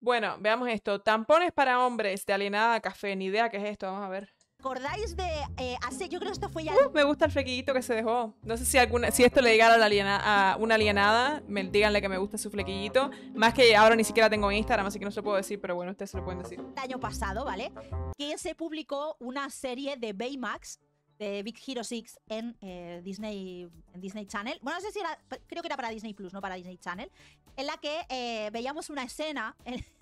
Bueno, veamos esto. Tampones para hombres de alienada café. Ni idea qué es esto. Vamos a ver. ¿Recordáis de eh, hace? Yo creo que esto fue ya. Uh, me gusta el flequillito que se dejó. No sé si alguna, si esto le llegara a, la aliena, a una alienada, me, díganle que me gusta su flequillito. Más que ahora ni siquiera tengo Instagram, así que no se lo puedo decir, pero bueno, ustedes se lo pueden decir. El año pasado, ¿vale? Que se publicó una serie de Baymax de Big Hero 6 en, eh, Disney, en Disney Channel. Bueno, no sé si era, creo que era para Disney Plus, no para Disney Channel, en la que eh, veíamos una escena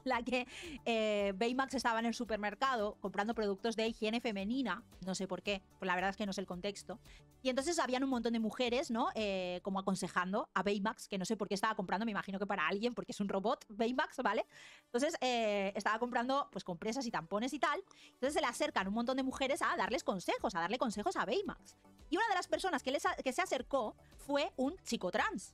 la que eh, Baymax estaba en el supermercado comprando productos de higiene femenina, no sé por qué, pues la verdad es que no sé el contexto. Y entonces habían un montón de mujeres, ¿no? Eh, como aconsejando a Baymax, que no sé por qué estaba comprando, me imagino que para alguien, porque es un robot Baymax, ¿vale? Entonces eh, estaba comprando pues compresas y tampones y tal. Entonces se le acercan un montón de mujeres a darles consejos, a darle consejos a Baymax. Y una de las personas que, que se acercó fue un chico trans.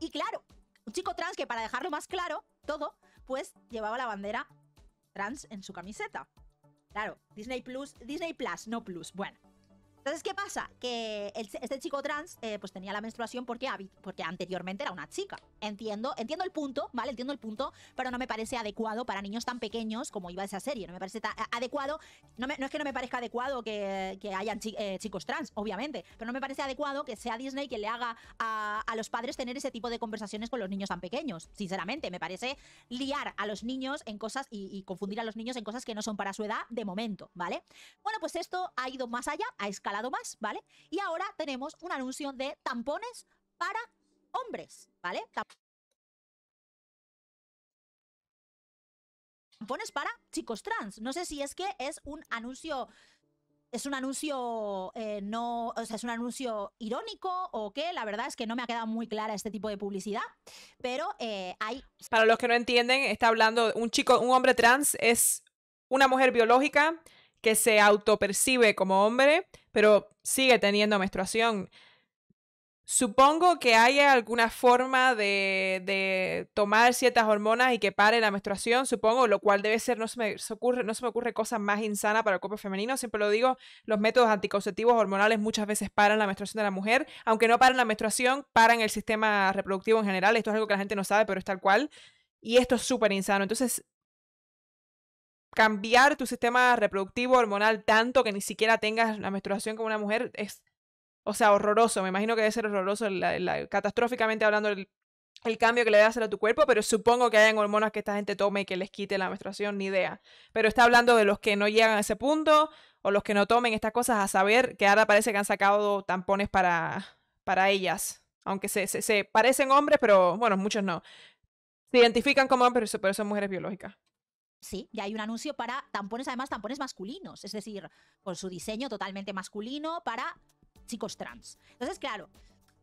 Y claro, un chico trans que para dejarlo más claro todo, pues llevaba la bandera trans en su camiseta. Claro, Disney Plus, Disney Plus, no Plus, bueno. Entonces, ¿qué pasa? Que este chico trans eh, pues tenía la menstruación porque, porque anteriormente era una chica entiendo, entiendo el punto, ¿vale? Entiendo el punto, pero no me parece adecuado para niños tan pequeños como iba esa serie. No me parece adecuado. No, es que no me parezca adecuado que, hayan eh, chicos trans, obviamente, pero no me parece adecuado que sea Disney que le haga a, los padres tener ese tipo de conversaciones con los niños tan pequeños. Sinceramente, me parece liar a los niños en cosas y, y confundir a los niños en cosas que no son para su edad de momento, ¿vale? Bueno, pues esto ha ido más allá, ha escalado más, ¿vale? Y ahora tenemos un anuncio de tampones para hombres, ¿vale? Tampones para chicos trans. No sé si es que es un anuncio es un anuncio eh, no, o sea, es un anuncio irónico o qué. La verdad es que no me ha quedado muy clara este tipo de publicidad, pero eh, hay. Para los que no entienden, está hablando un chico, un hombre trans es una mujer biológica que se autopercibe como hombre, pero sigue teniendo menstruación. Supongo que haya alguna forma de, de, tomar ciertas hormonas y que pare la menstruación, supongo, lo cual debe ser, no se, me, ocurre, no se me ocurre cosa más insana para el cuerpo femenino, siempre lo digo, los métodos anticonceptivos hormonales muchas veces paran la menstruación de la mujer, aunque no paran la menstruación, paran el sistema reproductivo en general, esto es algo que la gente no sabe, pero es tal cual, y esto es súper insano, entonces cambiar tu sistema reproductivo hormonal tanto que ni siquiera tengas la menstruación como una mujer es o sea, horroroso. Me imagino que debe ser horroroso, catastróficamente hablando, el, cambio que le debe hacer a tu cuerpo, pero supongo que hayan hormonas que esta gente tome y que les quite la menstruación, ni idea. Pero está hablando de los que no llegan a ese punto o los que no tomen estas cosas, a saber que ahora parece que han sacado tampones para, para ellas. Aunque se parecen hombres, pero bueno, muchos no. Se identifican como hombres, pero son mujeres biológicas. Sí, ya hay un anuncio para tampones, además tampones masculinos, es decir, con su diseño totalmente masculino para chicos trans. Entonces, claro,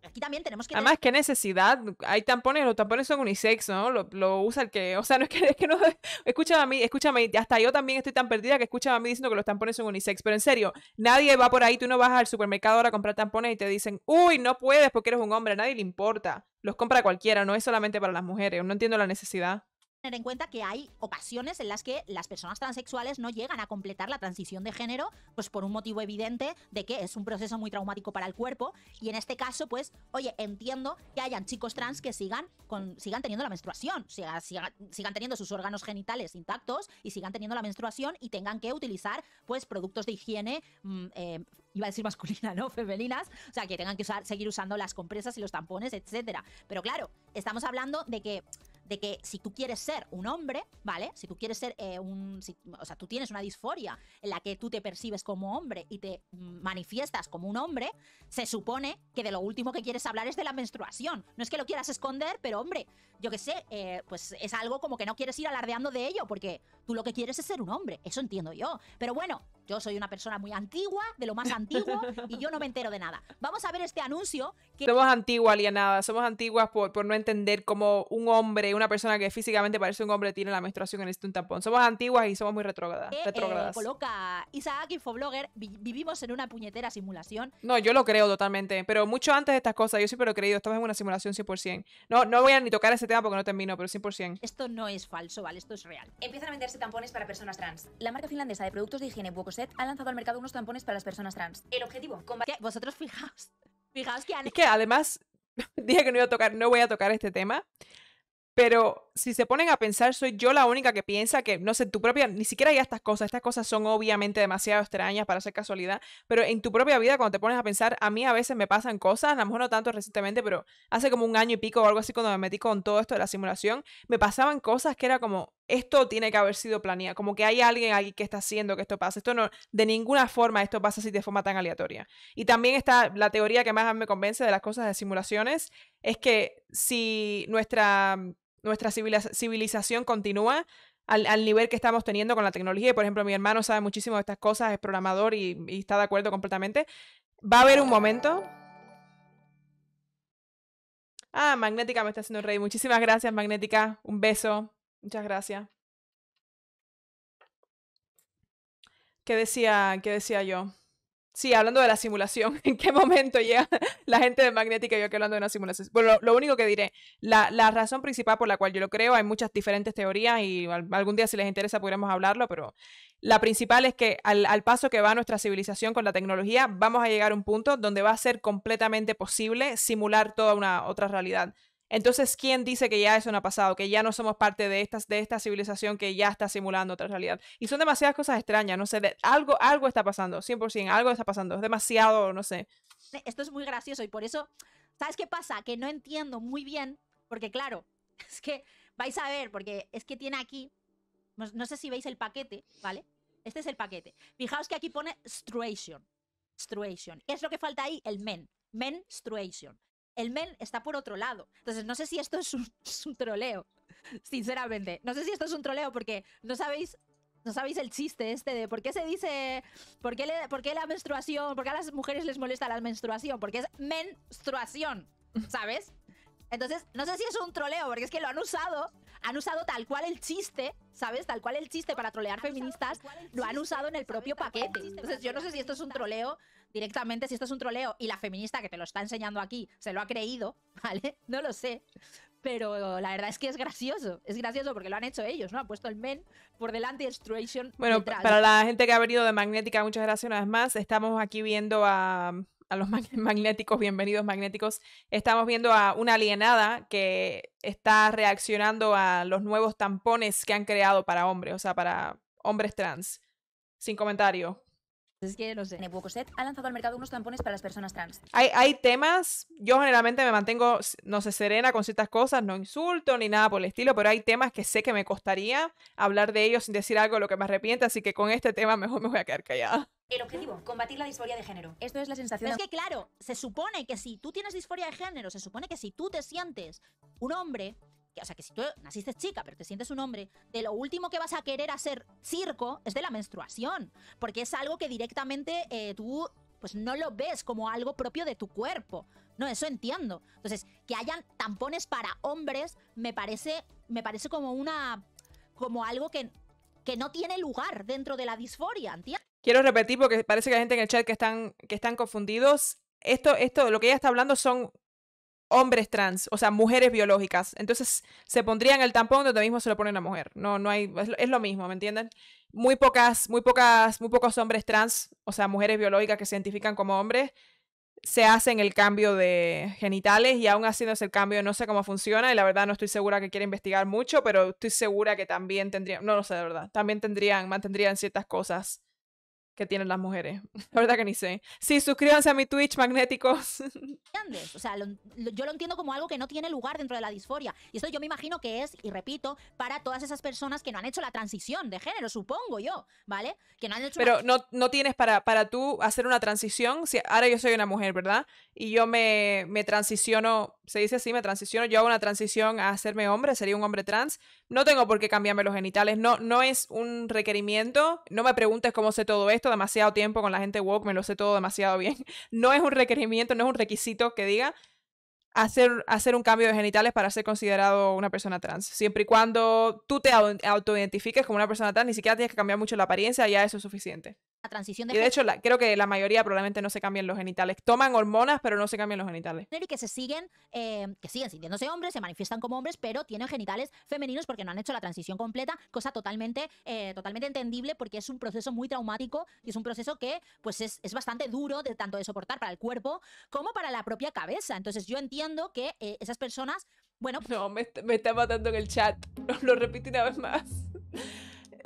aquí también tenemos que... Además, qué necesidad. Hay tampones, los tampones son unisex, ¿no? Lo, usa el que... O sea, no es que, es no... Escúchame a mí, escúchame, hasta yo también estoy tan perdida que escucha a mí diciendo que los tampones son unisex. Pero en serio, nadie va por ahí, tú no vas al supermercado ahora a comprar tampones y te dicen, uy, no puedes porque eres un hombre, a nadie le importa. Los compra cualquiera, no es solamente para las mujeres. No entiendo la necesidad tener en cuenta que hay ocasiones en las que las personas transexuales no llegan a completar la transición de género, pues por un motivo evidente de que es un proceso muy traumático para el cuerpo. Y en este caso, pues, oye, entiendo que hayan chicos trans que sigan, con, sigan teniendo la menstruación, sigan, teniendo sus órganos genitales intactos y sigan teniendo la menstruación y tengan que utilizar, pues, productos de higiene, mm, eh, iba a decir masculina, ¿no? Femeninas, o sea, que tengan que usar, seguir usando las compresas y los tampones, etcétera. Pero claro, estamos hablando de que de que si tú quieres ser un hombre, ¿vale? Si tú quieres ser eh, un... o sea, tú tienes una disforia en la que tú te percibes como hombre y te manifiestas como un hombre, se supone que de lo último que quieres hablar es de la menstruación. No es que lo quieras esconder, pero hombre, yo qué sé, eh, pues es algo como que no quieres ir alardeando de ello, porque tú lo que quieres es ser un hombre, eso entiendo yo. Pero bueno, yo soy una persona muy antigua, de lo más antiguo, y yo no me entero de nada. Vamos a ver este anuncio. Que... Somos antiguas, alienada. Somos antiguas por, no entender cómo un hombre, una persona que físicamente parece un hombre, tiene la menstruación en este un tampón. Somos antiguas y somos muy eh, eh, retrógradas. Eh, coloca Infoblogger, vivimos en una puñetera simulación. No, yo lo creo totalmente, pero mucho antes de estas cosas, yo siempre lo he creído. Estamos en una simulación 100%. No, no voy a ni tocar ese tema porque no termino, pero 100%. Esto no es falso, ¿vale? Esto es real. Empiezan a venderse tampones para personas trans. La marca finlandesa de productos de higiene ha lanzado al mercado unos tampones para las personas trans. El objetivo, combatir... Vosotros fijaos, fijaos que Es que además, dije que no iba a tocar, no voy a tocar este tema, pero si se ponen a pensar, soy yo la única que piensa que, no sé, tu propia, ni siquiera hay estas cosas, estas cosas son obviamente demasiado extrañas para ser casualidad, pero en tu propia vida cuando te pones a pensar, a mí a veces me pasan cosas, a lo mejor no tanto recientemente, pero hace como un año y pico o algo así cuando me metí con todo esto de la simulación, me pasaban cosas que era como, esto tiene que haber sido planeado, como que hay alguien aquí que está haciendo que esto pase, esto no, de ninguna forma esto pasa así de forma tan aleatoria. Y también está la teoría que más me convence de las cosas de simulaciones, es que si nuestra nuestra civilización continúa al, al, nivel que estamos teniendo con la tecnología. Por ejemplo, mi hermano sabe muchísimo de estas cosas, es programador y, está de acuerdo completamente. Va a haber un momento. Ah, Magnética me está haciendo rey Muchísimas gracias, Magnética. Un beso. Muchas gracias. ¿Qué decía, qué decía yo? Sí, hablando de la simulación, ¿en qué momento llega la gente de Magnética y yo que hablando de una simulación? Bueno, lo, único que diré, la, razón principal por la cual yo lo creo, hay muchas diferentes teorías y algún día si les interesa podremos hablarlo, pero la principal es que al, al paso que va nuestra civilización con la tecnología, vamos a llegar a un punto donde va a ser completamente posible simular toda una otra realidad. Entonces, ¿quién dice que ya eso no ha pasado? Que ya no somos parte de, esta civilización que ya está simulando otra realidad. Y son demasiadas cosas extrañas, no sé, algo, está pasando, 100%, algo está pasando, es demasiado, no sé. Esto es muy gracioso y por eso, ¿sabes qué pasa? Que no entiendo muy bien, porque claro, es que vais a ver, porque es que tiene aquí, no, sé si veis el paquete, ¿vale? Este es el paquete. Fijaos que aquí pone Struation. Struation. ¿Qué es lo que falta ahí? El men. Menstruation el men está por otro lado. Entonces, no sé si esto es un, troleo, sinceramente. No sé si esto es un troleo porque no sabéis... No sabéis el chiste este de por qué se dice, por le, por qué la menstruación, por qué a las mujeres les molesta la menstruación, porque es menstruación, ¿sabes? Entonces, no sé si es un troleo, porque es que lo han usado, han usado tal cual el chiste, ¿sabes? Tal cual el chiste para trolear feministas, lo han usado en el propio paquete. Entonces, yo no sé si esto es un troleo, directamente si esto es un troleo y la feminista que te lo está enseñando aquí se lo ha creído, ¿vale? No lo sé. Pero la verdad es que es gracioso. Es gracioso porque lo han hecho ellos, ¿no? ha puesto el men por delante y Struation. Bueno, para la gente que ha venido de Magnética, muchas gracias una vez más. Estamos aquí viendo a, a los magnéticos, bienvenidos magnéticos. Estamos viendo a una alienada que está reaccionando a los nuevos tampones que han creado para hombres, o sea, para hombres trans. Sin comentario. Es que no sé. ha lanzado al mercado unos tampones para las personas trans. Hay, temas, yo generalmente me mantengo, no sé, serena con ciertas cosas, no insulto ni nada por el estilo, pero hay temas que sé que me costaría hablar de ellos sin decir algo lo que me arrepiente, así que con este tema mejor me voy a quedar callada. El objetivo, combatir la disforia de género. Esto es la sensación. es que claro, se supone que si tú tienes disforia de género, se supone que si tú te sientes un hombre, o sea, que si tú naciste chica, pero te sientes un hombre, de lo último que vas a querer hacer circo es de la menstruación, porque es algo que directamente eh, tú pues no lo ves como algo propio de tu cuerpo. No, eso entiendo. Entonces, que hayan tampones para hombres me parece me parece como una como algo que que no tiene lugar dentro de la disforia, ¿entiendes? Quiero repetir porque parece que hay gente en el chat que están que están confundidos. Esto esto lo que ella está hablando son hombres trans, o sea, mujeres biológicas. Entonces se pondrían el tampón donde mismo se lo pone una mujer. No, no hay, es, es, lo mismo, ¿me entienden? Muy pocas, muy pocas, muy pocos hombres trans, o sea, mujeres biológicas que se identifican como hombres, se hacen el cambio de genitales y aún haciéndose el cambio no sé cómo funciona y la verdad no estoy segura que quiera investigar mucho, pero estoy segura que también tendrían, no lo sé de verdad, también tendrían, mantendrían ciertas cosas que tienen las mujeres. La verdad que ni sé. Sí, suscríbanse a mi Twitch, magnéticos. O sea, yo lo entiendo como algo que no tiene lugar dentro de la disforia. Y esto yo me imagino que es, y repito, para todas esas personas que no han hecho la transición de género, supongo yo, ¿vale? Que no han hecho Pero no, no tienes para, para tú hacer una transición. Si, ahora yo soy una mujer, ¿verdad? Y yo me, me transiciono se dice así, me transiciono, yo hago una transición a hacerme hombre, sería un hombre trans, no tengo por qué cambiarme los genitales, no, no es un requerimiento, no me preguntes cómo sé todo esto, demasiado tiempo con la gente woke, me lo sé todo demasiado bien, no es un requerimiento, no es un requisito que diga hacer, hacer un cambio de genitales para ser considerado una persona trans, siempre y cuando tú te autoidentifiques como una persona trans, ni siquiera tienes que cambiar mucho la apariencia, ya eso es suficiente transición Y de hecho, la, creo que la mayoría probablemente no se cambian los genitales. Toman hormonas, pero no se cambian los genitales. Y que se siguen, eh, que siguen sintiéndose hombres, se manifiestan como hombres, pero tienen genitales femeninos porque no han hecho la transición completa, cosa totalmente, eh, totalmente entendible porque es un proceso muy traumático y es un proceso que pues es, es, bastante duro de tanto de soportar para el cuerpo como para la propia cabeza. Entonces yo entiendo que eh, esas personas, bueno... No, me, me está matando en el chat. Lo repito una vez más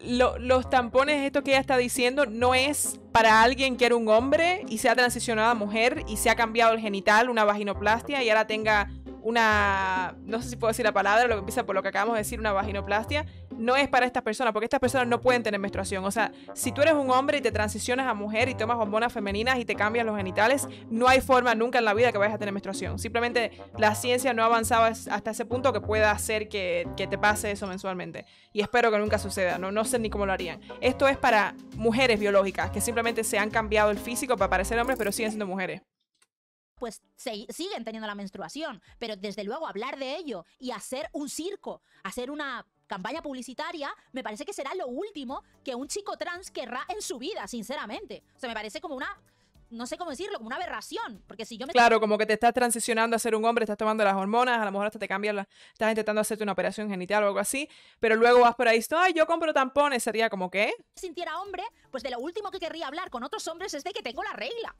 los tampones, esto que ella está diciendo, no es para alguien que era un hombre y se ha transicionado a mujer y se ha cambiado el genital, una vaginoplastia y ahora tenga una, no sé si puedo decir la palabra, lo que empieza por lo que acabamos de decir, una vaginoplastia, no es para estas personas, porque estas personas no pueden tener menstruación. O sea, si tú eres un hombre y te transiciones a mujer y tomas bombonas femeninas y te cambias los genitales, no hay forma nunca en la vida que vayas a tener menstruación. Simplemente la ciencia no ha avanzado hasta ese punto que pueda hacer que, te pase eso mensualmente. Y espero que nunca suceda, no, no sé ni cómo lo harían. Esto es para mujeres biológicas, que simplemente se han cambiado el físico para parecer hombres, pero siguen siendo mujeres pues se, siguen teniendo la menstruación. Pero desde luego hablar de ello y hacer un circo, hacer una campaña publicitaria, me parece que será lo último que un chico trans querrá en su vida, sinceramente. O sea, me parece como una... No sé cómo decirlo, como una aberración. Porque si yo me. Claro, como que te estás transicionando a ser un hombre, estás tomando las hormonas, a lo mejor hasta te cambian las. Estás intentando hacerte una operación genital o algo así, pero luego vas por ahí, ay, yo compro tampones, sería como que. Si sintiera hombre, pues de lo último que querría hablar con otros hombres es de que tengo la regla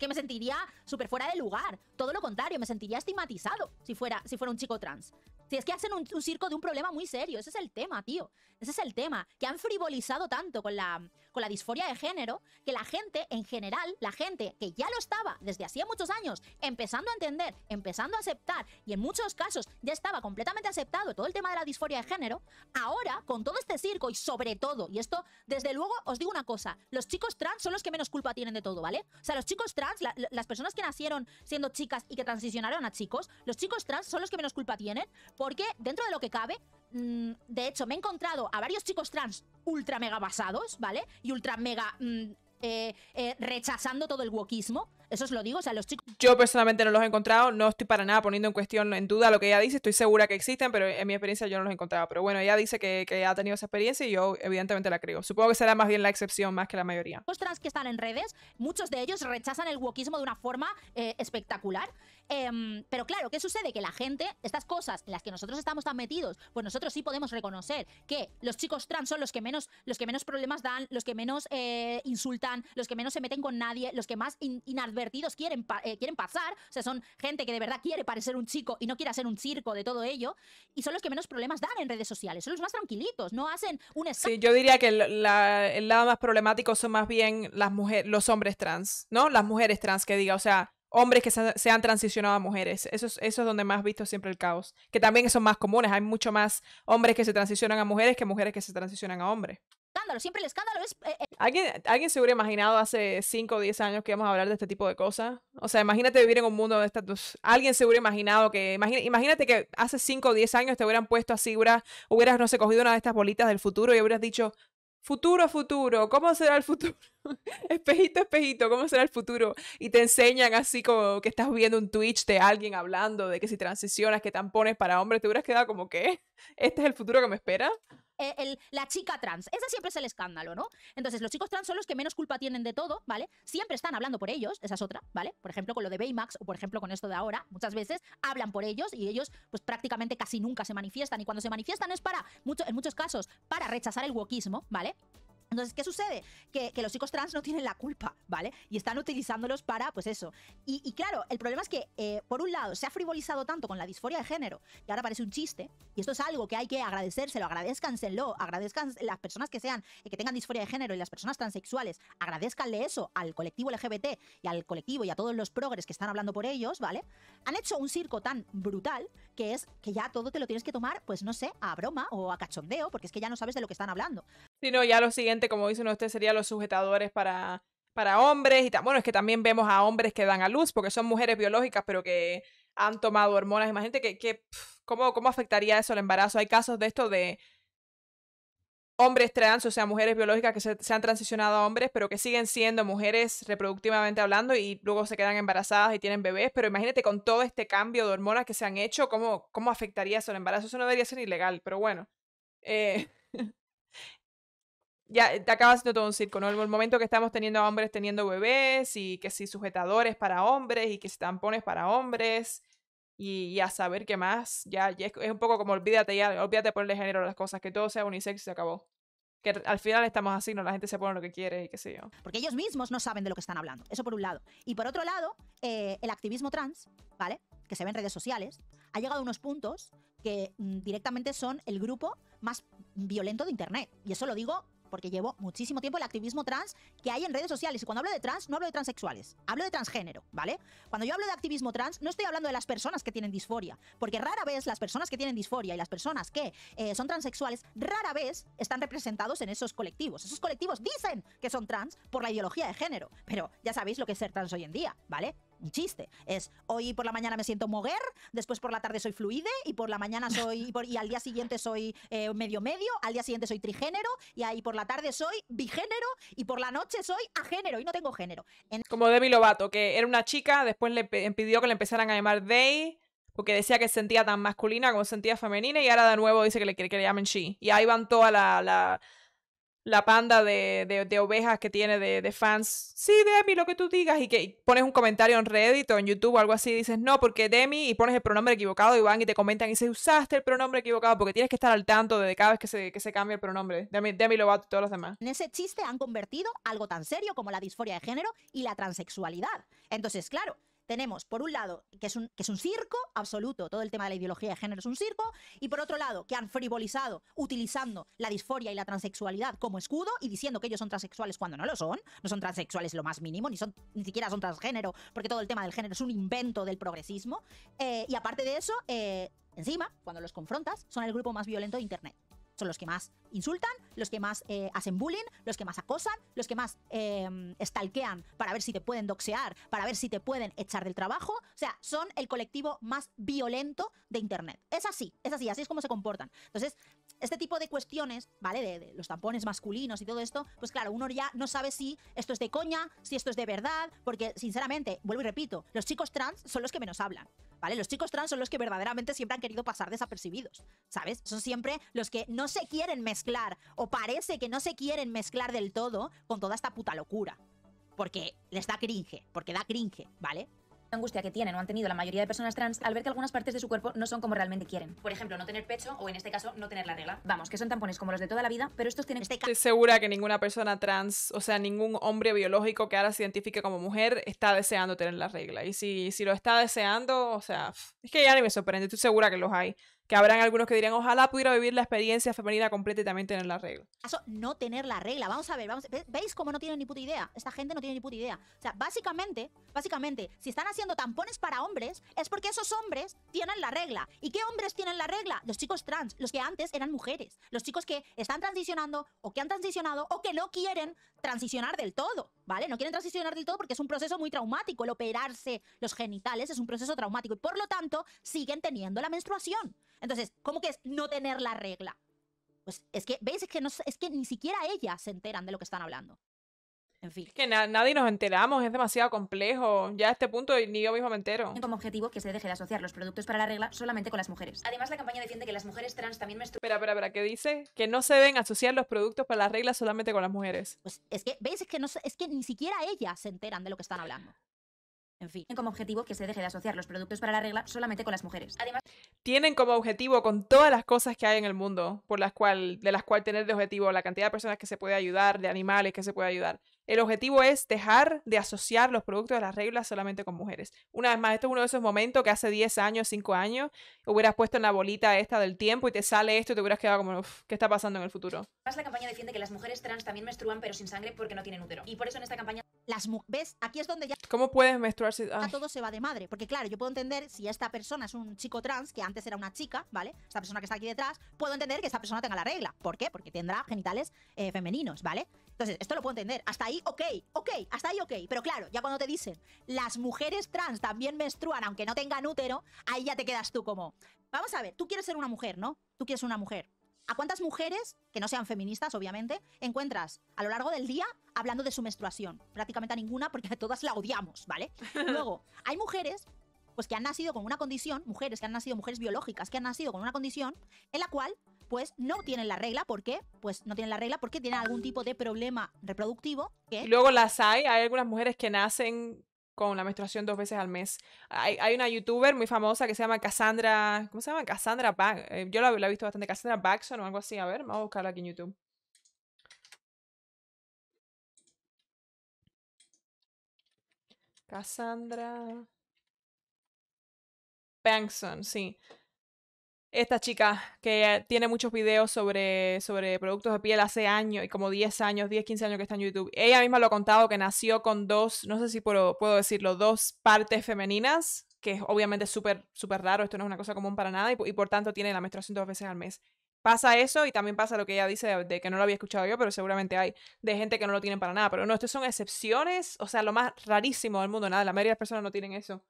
que me sentiría súper fuera de lugar. Todo lo contrario, me sentiría estigmatizado si fuera, si fuera un chico trans. Si es que hacen un, un circo de un problema muy serio, ese es el tema, tío. Ese es el tema, que han frivolizado tanto con la, con la disforia de género, que la gente en general, la gente que ya lo estaba desde hacía muchos años, empezando a entender, empezando a aceptar, y en muchos casos ya estaba completamente aceptado todo el tema de la disforia de género, ahora con todo este circo y sobre todo, y esto desde luego os digo una cosa, los chicos trans son los que menos culpa tienen de todo, ¿vale? O sea, los chicos trans, las personas que nacieron siendo chicas y que transicionaron a chicos, los chicos trans son los que menos culpa tienen, porque dentro de lo que cabe, mm, de hecho, me he encontrado a varios chicos trans ultra mega basados, ¿vale? y ultra mega mm, eh, eh, rechazando todo el wokismo. Eso os lo digo, o sea, los chicos... Yo personalmente no los he encontrado, no estoy para nada poniendo en cuestión, en duda lo que ella dice, estoy segura que existen, pero en mi experiencia yo no los he encontrado. Pero bueno, ella dice que, ha tenido esa experiencia y yo evidentemente la creo. Supongo que será más bien la excepción más que la mayoría. Los trans que están en redes, muchos de ellos rechazan el wokismo de una forma eh, espectacular. Em, pero claro, ¿qué sucede? Que la gente, estas cosas en las que nosotros estamos tan metidos, pues nosotros sí podemos reconocer que los chicos trans son los que menos, los que menos problemas dan, los que menos eh, insultan, los que menos se meten con nadie, los que más inadvertidos quieren, eh, quieren pasar. O sea, son gente que de verdad quiere parecer un chico y no quiere hacer un circo de todo ello. Y son los que menos problemas dan en redes sociales, son los más tranquilitos, no hacen un... Sí, yo diría que el, lado más problemático son más bien las mujeres, los hombres trans, ¿no? Las mujeres trans que diga, o sea hombres que se, han transicionado a mujeres. Eso es, eso es donde más visto siempre el caos. Que también son más comunes. Hay mucho más hombres que se transicionan a mujeres que mujeres que se transicionan a hombres. Escándalo, siempre el escándalo es... Eh, eh. ¿Alguien, ¿Alguien se hubiera imaginado hace 5 o 10 años que íbamos a hablar de este tipo de cosas? O sea, imagínate vivir en un mundo de estas ¿Alguien se hubiera imaginado que... Imagina, imagínate que hace 5 o 10 años te hubieran puesto así, hubieras, hubieras, no sé, cogido una de estas bolitas del futuro y hubieras dicho, futuro, futuro, ¿cómo será el futuro? espejito, espejito, ¿cómo será el futuro? Y te enseñan así como que estás viendo un Twitch de alguien hablando de que si transicionas, que tampones para hombres, te hubieras quedado como que, ¿este es el futuro que me espera? Eh, la chica trans. Ese siempre es el escándalo, ¿no? Entonces, los chicos trans son los que menos culpa tienen de todo, ¿vale? Siempre están hablando por ellos, esa es otra, ¿vale? Por ejemplo, con lo de Baymax o por ejemplo con esto de ahora, muchas veces hablan por ellos y ellos pues prácticamente casi nunca se manifiestan y cuando se manifiestan es para, mucho, en muchos casos, para rechazar el wokismo, ¿vale? Entonces, ¿qué sucede? Que, los chicos trans no tienen la culpa, ¿vale? Y están utilizándolos para, pues eso. Y, claro, el problema es que, eh, por un lado, se ha frivolizado tanto con la disforia de género, que ahora parece un chiste, y esto es algo que hay que agradecérselo, agradezcanselo, agradezcan las personas que sean, eh, que tengan disforia de género y las personas transexuales, agradezcanle eso al colectivo LGBT y al colectivo y a todos los progres que están hablando por ellos, ¿vale? Han hecho un circo tan brutal que es que ya todo te lo tienes que tomar, pues no sé, a broma o a cachondeo, porque es que ya no sabes de lo que están hablando. Sino ya lo siguiente, como dicen ustedes, serían los sujetadores para, para hombres y Bueno, es que también vemos a hombres que dan a luz porque son mujeres biológicas, pero que han tomado hormonas. Imagínate que, que ¿cómo, ¿cómo afectaría eso el embarazo? Hay casos de esto de hombres trans, o sea, mujeres biológicas que se, han transicionado a hombres, pero que siguen siendo mujeres reproductivamente hablando y luego se quedan embarazadas y tienen bebés. Pero imagínate con todo este cambio de hormonas que se han hecho, ¿cómo, cómo afectaría eso el embarazo? Eso no debería ser ilegal, pero bueno. Eh... ya eh, te acabas siendo todo un circo, ¿no? El momento que estamos teniendo a hombres teniendo bebés y que si sujetadores para hombres y que si tampones para hombres y, a saber qué más, ya, es, un poco como olvídate ya, olvídate de ponerle género a las cosas, que todo sea unisex y se acabó. Que al final estamos así, ¿no? La gente se pone lo que quiere y qué sé yo. Porque ellos mismos no saben de lo que están hablando, eso por un lado. Y por otro lado, eh, el activismo trans, ¿vale? Que se ve en redes sociales, ha llegado a unos puntos que mm, directamente son el grupo más violento de Internet. Y eso lo digo porque llevo muchísimo tiempo el activismo trans que hay en redes sociales. Y cuando hablo de trans, no hablo de transexuales, hablo de transgénero, ¿vale? Cuando yo hablo de activismo trans, no estoy hablando de las personas que tienen disforia, porque rara vez las personas que tienen disforia y las personas que eh, son transexuales, rara vez están representados en esos colectivos. Esos colectivos dicen que son trans por la ideología de género, pero ya sabéis lo que es ser trans hoy en día, ¿vale? Un chiste. Es hoy por la mañana me siento moguer, después por la tarde soy fluide y por la mañana soy y, al día siguiente soy eh, medio medio, al día siguiente soy trigénero y ahí por la tarde soy bigénero y por la noche soy agénero y no tengo género. Como Demi Lovato, que era una chica, después le pidió que le empezaran a llamar Day porque decía que se sentía tan masculina como sentía femenina y ahora de nuevo dice que le quiere que le llamen she. Y ahí van toda la la panda de, ovejas que tiene de, fans, sí, Demi, lo que tú digas, y que pones un comentario en Reddit o en YouTube o algo así, y dices, no, porque Demi, y pones el pronombre equivocado y van y te comentan y se usaste el pronombre equivocado, porque tienes que estar al tanto de cada vez que se, que se cambia el pronombre. Demi, Demi va a todos los demás. En ese chiste han convertido algo tan serio como la disforia de género y la transexualidad. Entonces, claro, tenemos, por un lado, que es un, que es un circo absoluto, todo el tema de la ideología de género es un circo, y por otro lado, que han frivolizado utilizando la disforia y la transexualidad como escudo y diciendo que ellos son transexuales cuando no lo son, no son transexuales lo más mínimo, ni, son, ni siquiera son transgénero, porque todo el tema del género es un invento del progresismo, eh, y aparte de eso, eh, encima, cuando los confrontas, son el grupo más violento de Internet son los que más insultan, los que más eh, hacen bullying, los que más acosan, los que más eh, stalkean para ver si te pueden doxear, para ver si te pueden echar del trabajo. O sea, son el colectivo más violento de Internet. Es así, es así, así es como se comportan. Entonces, este tipo de cuestiones, ¿vale? De, de, los tampones masculinos y todo esto, pues claro, uno ya no sabe si esto es de coña, si esto es de verdad, porque sinceramente, vuelvo y repito, los chicos trans son los que menos hablan. ¿vale? Los chicos trans son los que verdaderamente siempre han querido pasar desapercibidos, ¿sabes? Son siempre los que no se quieren mezclar o parece que no se quieren mezclar del todo con toda esta puta locura. Porque les da cringe, porque da cringe, ¿vale? angustia que tienen o han tenido la mayoría de personas trans al ver que algunas partes de su cuerpo no son como realmente quieren. Por ejemplo, no tener pecho o en este caso no tener la regla. Vamos, que son tampones como los de toda la vida, pero estos tienen... Este estoy segura que ninguna persona trans, o sea, ningún hombre biológico que ahora se identifique como mujer está deseando tener la regla. Y si, si lo está deseando, o sea, es que ya ni me sorprende, estoy segura que los hay que habrán algunos que dirán, ojalá pudiera vivir la experiencia femenina completa y también tener la regla. no tener la regla, vamos a ver, vamos ¿veis cómo no tienen ni puta idea? Esta gente no tiene ni puta idea. O sea, básicamente, básicamente, si están haciendo tampones para hombres, es porque esos hombres tienen la regla. ¿Y qué hombres tienen la regla? Los chicos trans, los que antes eran mujeres, los chicos que están transicionando o que han transicionado o que no quieren transicionar del todo. ¿vale? No quieren transicionar del todo porque es un proceso muy traumático. El operarse los genitales es un proceso traumático y por lo tanto siguen teniendo la menstruación. Entonces, ¿cómo que es no tener la regla? Pues es que, ¿veis? Es que, no, es que ni siquiera ellas se enteran de lo que están hablando. En fin. Que nadie nos enteramos, es demasiado complejo. Ya a este punto ni yo mismo me entero. Como objetivo que se deje de asociar los productos para la regla solamente con las mujeres. Además, la campaña defiende que las mujeres trans también me Espera, espera, espera, ¿qué dice? Que no se deben asociar los productos para la regla solamente con las mujeres. Pues es que, ¿veis? Es que, es que ni siquiera ellas se enteran de lo que están hablando. En fin. Tienen como objetivo que se deje de asociar los productos para la regla solamente con las mujeres. Además, tienen como objetivo con todas las cosas que hay en el mundo, por las cual, de las cuales tener de objetivo la cantidad de personas que se puede ayudar, de animales que se puede ayudar. El objetivo es dejar de asociar los productos de las reglas solamente con mujeres. Una vez más, esto es uno de esos momentos que hace 10 años, 5 años, hubieras puesto en la bolita esta del tiempo y te sale esto y te hubieras quedado como, ¿qué está pasando en el futuro? Además, la campaña defiende que las mujeres trans también menstruan, pero sin sangre porque no tienen útero. Y por eso en esta campaña. Las ¿Ves? Aquí es donde ya. ¿Cómo puedes menstruar si.? Ah? Todo se va de madre. Porque, claro, yo puedo entender si esta persona es un chico trans, que antes era una chica, ¿vale? Esta persona que está aquí detrás, puedo entender que esta persona tenga la regla. ¿Por qué? Porque tendrá genitales eh, femeninos, ¿vale? Entonces, esto lo puedo entender. Hasta ahí, ok, ok, hasta ahí, ok. Pero claro, ya cuando te dicen, las mujeres trans también menstruan, aunque no tengan útero, ahí ya te quedas tú como, vamos a ver, tú quieres ser una mujer, ¿no? Tú quieres ser una mujer. ¿A cuántas mujeres, que no sean feministas, obviamente, encuentras a lo largo del día hablando de su menstruación? Prácticamente a ninguna, porque a todas la odiamos, ¿vale? Luego, hay mujeres pues que han nacido con una condición, mujeres que han nacido, mujeres biológicas que han nacido con una condición en la cual pues no tienen la regla, ¿por qué? Pues no tienen la regla porque tienen algún tipo de problema reproductivo. Y luego las hay, hay algunas mujeres que nacen con la menstruación dos veces al mes. Hay, hay, una youtuber muy famosa que se llama Cassandra, ¿cómo se llama? Cassandra eh, yo la, la, he visto bastante, Cassandra Baxon o algo así. A ver, vamos a buscarla aquí en YouTube. Cassandra Bankson, sí. Esta chica que tiene muchos videos sobre, sobre productos de piel hace años, y como 10 años, 10, 15 años que está en YouTube. Ella misma lo ha contado que nació con dos, no sé si puedo, puedo decirlo, dos partes femeninas, que es obviamente súper, súper raro, esto no es una cosa común para nada, y, y por tanto tiene la menstruación dos veces al mes pasa eso y también pasa lo que ella dice de, que no lo había escuchado yo, pero seguramente hay de gente que no lo tienen para nada. Pero no, estas son excepciones, o sea, lo más rarísimo del mundo, nada, la mayoría de las personas no tienen eso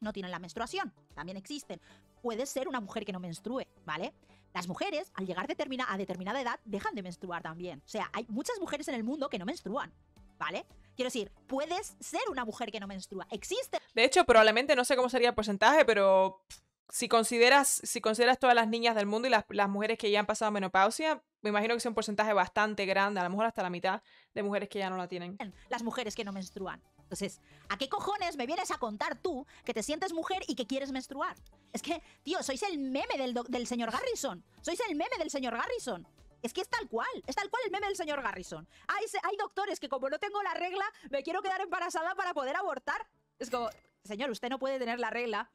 no tienen la menstruación, también existen. Puede ser una mujer que no menstrue, ¿vale? Las mujeres, al llegar a determinada edad, dejan de menstruar también. O sea, hay muchas mujeres en el mundo que no menstruan, ¿vale? Quiero decir, puedes ser una mujer que no menstrua, existe. De hecho, probablemente, no sé cómo sería el porcentaje, pero si consideras, si consideras todas las niñas del mundo y las, las mujeres que ya han pasado menopausia, me imagino que es un porcentaje bastante grande, a lo mejor hasta la mitad de mujeres que ya no la tienen. Las mujeres que no menstruan, entonces, ¿a qué cojones me vienes a contar tú que te sientes mujer y que quieres menstruar? Es que, tío, sois el meme del, señor Garrison. Sois el meme del señor Garrison. Es que es tal cual, es tal cual el meme del señor Garrison. Hay, hay doctores que como no tengo la regla, me quiero quedar embarazada para poder abortar. Es como, señor, usted no puede tener la regla.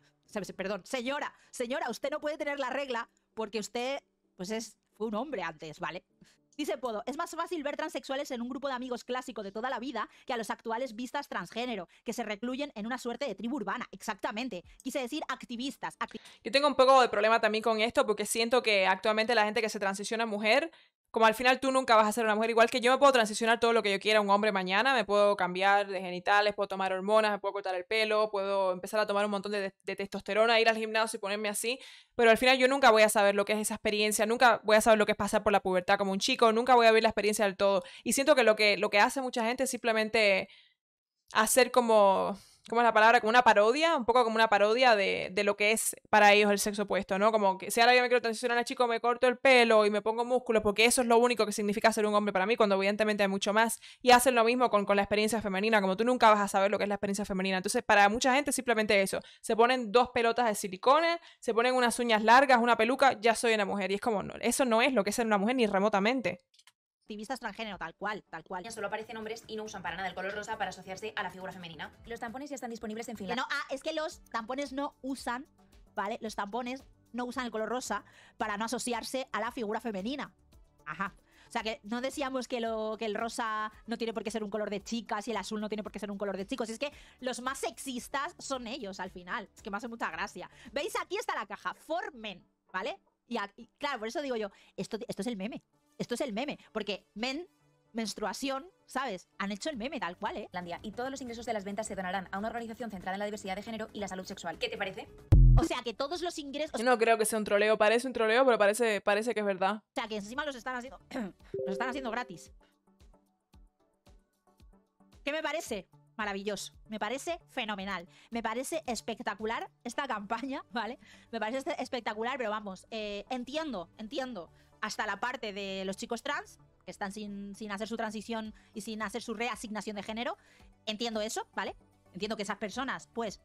Perdón, señora, señora, usted no puede tener la regla porque usted, pues es, fue un hombre antes, ¿vale? Dice Podo, es más fácil ver transexuales en un grupo de amigos clásico de toda la vida que a los actuales vistas transgénero, que se recluyen en una suerte de tribu urbana. Exactamente. Quise decir activistas. Yo tengo un poco de problema también con esto porque siento que actualmente la gente que se transiciona a mujer como al final tú nunca vas a ser una mujer igual que yo, me puedo transicionar todo lo que yo quiera un hombre mañana, me puedo cambiar de genitales, puedo tomar hormonas, me puedo cortar el pelo, puedo empezar a tomar un montón de, testosterona, ir al gimnasio y ponerme así, pero al final yo nunca voy a saber lo que es esa experiencia, nunca voy a saber lo que es pasar por la pubertad como un chico, nunca voy a ver la experiencia del todo. Y siento que lo que, lo que hace mucha gente es simplemente hacer como ¿cómo es la palabra? Como una parodia, un poco como una parodia de, de lo que es para ellos el sexo opuesto, ¿no? Como que si ahora yo me quiero transicionar a chico, me corto el pelo y me pongo músculos, porque eso es lo único que significa ser un hombre para mí, cuando evidentemente hay mucho más. Y hacen lo mismo con, con la experiencia femenina, como tú nunca vas a saber lo que es la experiencia femenina. Entonces, para mucha gente simplemente eso, se ponen dos pelotas de silicona, se ponen unas uñas largas, una peluca, ya soy una mujer. Y es como, no, eso no es lo que es ser una mujer ni remotamente activistas transgénero, tal cual, tal cual. Ya solo aparecen hombres y no usan para nada el color rosa para asociarse a la figura femenina. Los tampones ya están disponibles en Finlandia. No, ah, es que los tampones no usan, ¿vale? Los tampones no usan el color rosa para no asociarse a la figura femenina. Ajá. O sea, que no decíamos que, lo, que el rosa no tiene por qué ser un color de chicas y el azul no tiene por qué ser un color de chicos. Es que los más sexistas son ellos al final. Es que me hace mucha gracia. ¿Veis? Aquí está la caja. Formen, ¿vale? Y, claro, por eso digo yo, esto, esto es el meme. Esto es el meme. Porque men, menstruación, ¿sabes? Han hecho el meme tal cual, ¿eh? Y todos los ingresos de las ventas se donarán a una organización centrada en la diversidad de género y la salud sexual. ¿Qué te parece? O sea, que todos los ingresos... No creo que sea un troleo. Parece un troleo, pero parece, parece que es verdad. O sea, que encima los están haciendo... los están haciendo gratis. ¿Qué me parece? maravilloso. Me parece fenomenal. Me parece espectacular esta campaña, ¿vale? Me parece este espectacular, pero vamos, eh, entiendo, entiendo. Hasta la parte de los chicos trans, que están sin, sin hacer su transición y sin hacer su reasignación de género. Entiendo eso, ¿vale? Entiendo que esas personas, pues,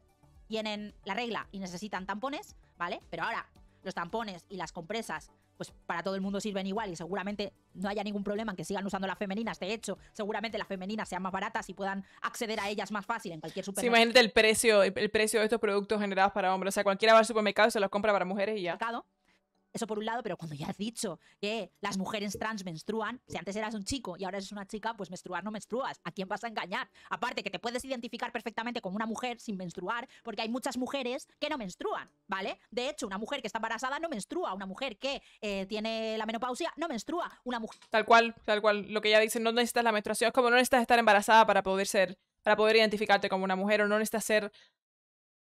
tienen la regla y necesitan tampones, ¿vale? Pero ahora, los tampones y las compresas pues para todo el mundo sirven igual y seguramente no haya ningún problema en que sigan usando las femeninas. De hecho, seguramente las femeninas sean más baratas y puedan acceder a ellas más fácil en cualquier supermercado. imagínate el precio, el precio de estos productos generados para hombres. O sea, cualquiera va al supermercado y se los compra para mujeres y ya. Eso por un lado, pero cuando ya has dicho que las mujeres trans menstruan, si antes eras un chico y ahora eres una chica, pues menstruar no menstruas. ¿A quién vas a engañar? Aparte que te puedes identificar perfectamente con una mujer sin menstruar, porque hay muchas mujeres que no menstruan, ¿vale? De hecho, una mujer que está embarazada no menstrua, una mujer que eh, tiene la menopausia no menstrua, una mujer... Tal cual, tal cual. Lo que ya dicen, no necesitas la menstruación, es como no necesitas estar embarazada para poder ser para poder identificarte como una mujer o no necesitas ser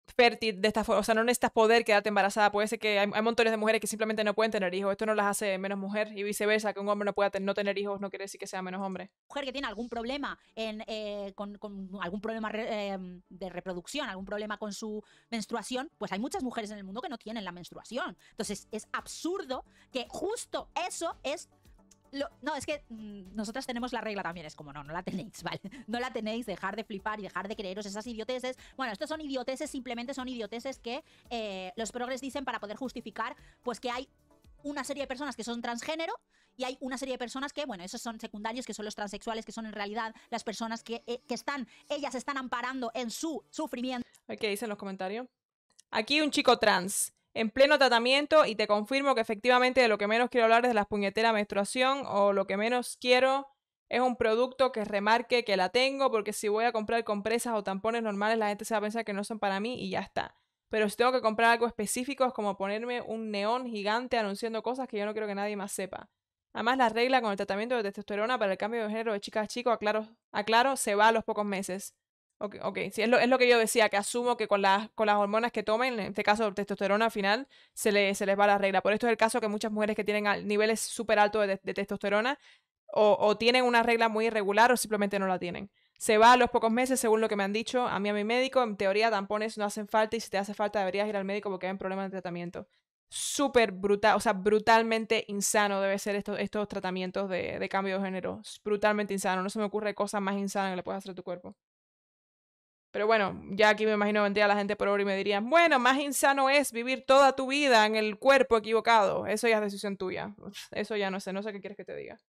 fértil de esta forma, o sea, no necesitas poder quedarte embarazada, puede ser que hay, montones de mujeres que simplemente no pueden tener hijos, esto no las hace menos mujer y viceversa, que un hombre no pueda no tener hijos no quiere decir que sea menos hombre. Mujer que tiene algún problema en, eh, con, algún problema eh, de reproducción, algún problema con su menstruación, pues hay muchas mujeres en el mundo que no tienen la menstruación, entonces es absurdo que justo eso es no, es que mm, nosotras tenemos la regla también, es como, no, no la tenéis, ¿vale? No la tenéis, dejar de flipar y dejar de creeros esas idioteses. Bueno, estos son idioteses, simplemente son idioteses que eh, los progres dicen para poder justificar, pues que hay una serie de personas que son transgénero y hay una serie de personas que, bueno, esos son secundarios, que son los transexuales, que son en realidad las personas que, eh, que están, ellas están amparando en su sufrimiento. ¿Qué dicen los comentarios? Aquí un chico trans en pleno tratamiento y te confirmo que efectivamente de lo que menos quiero hablar es de la puñetera menstruación o lo que menos quiero es un producto que remarque que la tengo porque si voy a comprar compresas o tampones normales la gente se va a pensar que no son para mí y ya está. Pero si tengo que comprar algo específico es como ponerme un neón gigante anunciando cosas que yo no quiero que nadie más sepa. Además, la regla con el tratamiento de testosterona para el cambio de género de chicas a chicos, aclaro, aclaro, se va a los pocos meses. Ok, Sí, es lo, es lo que yo decía, que asumo que con las, con las hormonas que tomen, en este caso testosterona al final, se, le, se les va la regla. Por esto es el caso que muchas mujeres que tienen niveles súper altos de, testosterona o, tienen una regla muy irregular o simplemente no la tienen. Se va a los pocos meses, según lo que me han dicho a mí, a mi médico. En teoría, tampones no hacen falta y si te hace falta deberías ir al médico porque hay un problema de tratamiento. Súper brutal, o sea, brutalmente insano debe ser esto, estos tratamientos de, de cambio de género. Brutalmente insano. No se me ocurre cosa más insana que le puedas hacer a tu cuerpo. Pero bueno, ya aquí me imagino vendría la gente por obra y me dirían, bueno, más insano es vivir toda tu vida en el cuerpo equivocado. Eso ya es decisión tuya. Eso ya no sé, no sé qué quieres que te diga.